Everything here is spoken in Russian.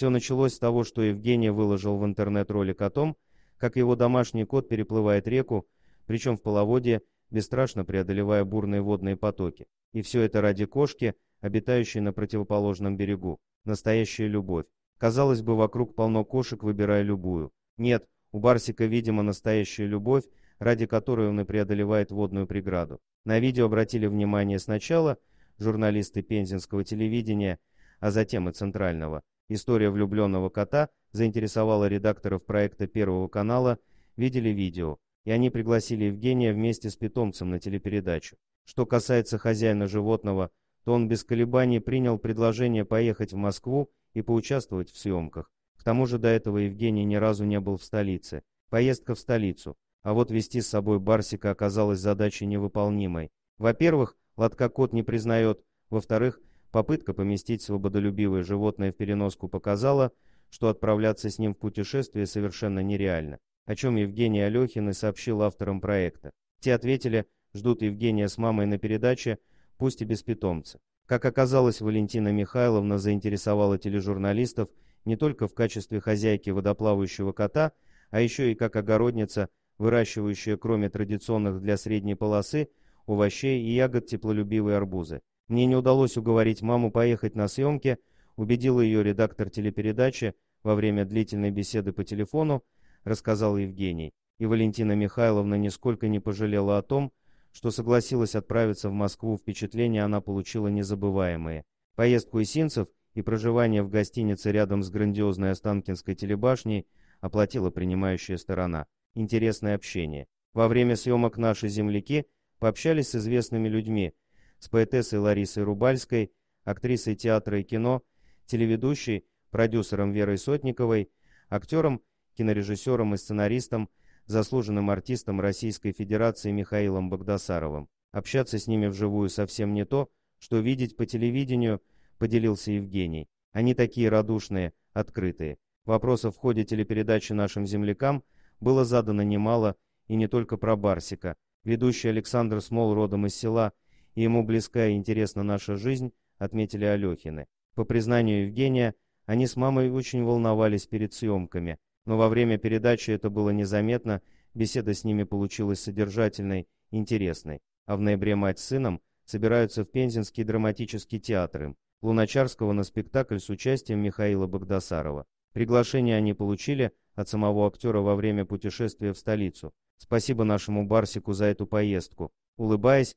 Все началось с того, что Евгений выложил в интернет ролик о том, как его домашний кот переплывает реку, причем в половодье, бесстрашно преодолевая бурные водные потоки. И все это ради кошки, обитающей на противоположном берегу. Настоящая любовь. Казалось бы, вокруг полно кошек, выбирая любую. Нет, у Барсика, видимо, настоящая любовь, ради которой он и преодолевает водную преграду. На видео обратили внимание сначала журналисты пензенского телевидения, а затем и центрального. История влюбленного кота заинтересовала редакторов проекта Первого канала, видели видео, и они пригласили Евгения вместе с питомцем на телепередачу. Что касается хозяина животного, то он без колебаний принял предложение поехать в Москву и поучаствовать в съемках. К тому же до этого Евгений ни разу не был в столице. Поездка в столицу. А вот вести с собой Барсика оказалась задачей невыполнимой. Во-первых, Лотка кот не признает. Во-вторых, Попытка поместить свободолюбивое животное в переноску показала, что отправляться с ним в путешествие совершенно нереально, о чем Евгений Алехин и сообщил авторам проекта. Те ответили, ждут Евгения с мамой на передаче, пусть и без питомца. Как оказалось, Валентина Михайловна заинтересовала тележурналистов не только в качестве хозяйки водоплавающего кота, а еще и как огородница, выращивающая кроме традиционных для средней полосы овощей и ягод теплолюбивые арбузы. Мне не удалось уговорить маму поехать на съемки, убедил ее редактор телепередачи во время длительной беседы по телефону, рассказал Евгений. И Валентина Михайловна нисколько не пожалела о том, что согласилась отправиться в Москву, впечатления она получила незабываемые. Поездку Исинцев и проживание в гостинице рядом с грандиозной Останкинской телебашней оплатила принимающая сторона. Интересное общение. Во время съемок наши земляки пообщались с известными людьми, с поэтессой Ларисой Рубальской, актрисой театра и кино, телеведущей, продюсером Верой Сотниковой, актером, кинорежиссером и сценаристом, заслуженным артистом Российской Федерации Михаилом Богдасаровым. Общаться с ними вживую совсем не то, что видеть по телевидению, поделился Евгений. Они такие радушные, открытые. Вопросов в ходе телепередачи нашим землякам было задано немало, и не только про Барсика. Ведущий Александр Смол родом из села – и ему близка и интересна наша жизнь, отметили Алехины. По признанию Евгения, они с мамой очень волновались перед съемками, но во время передачи это было незаметно, беседа с ними получилась содержательной, интересной. А в ноябре мать с сыном собираются в Пензенский драматический театр им, Луначарского на спектакль с участием Михаила Богдасарова. Приглашение они получили от самого актера во время путешествия в столицу. Спасибо нашему Барсику за эту поездку. Улыбаясь,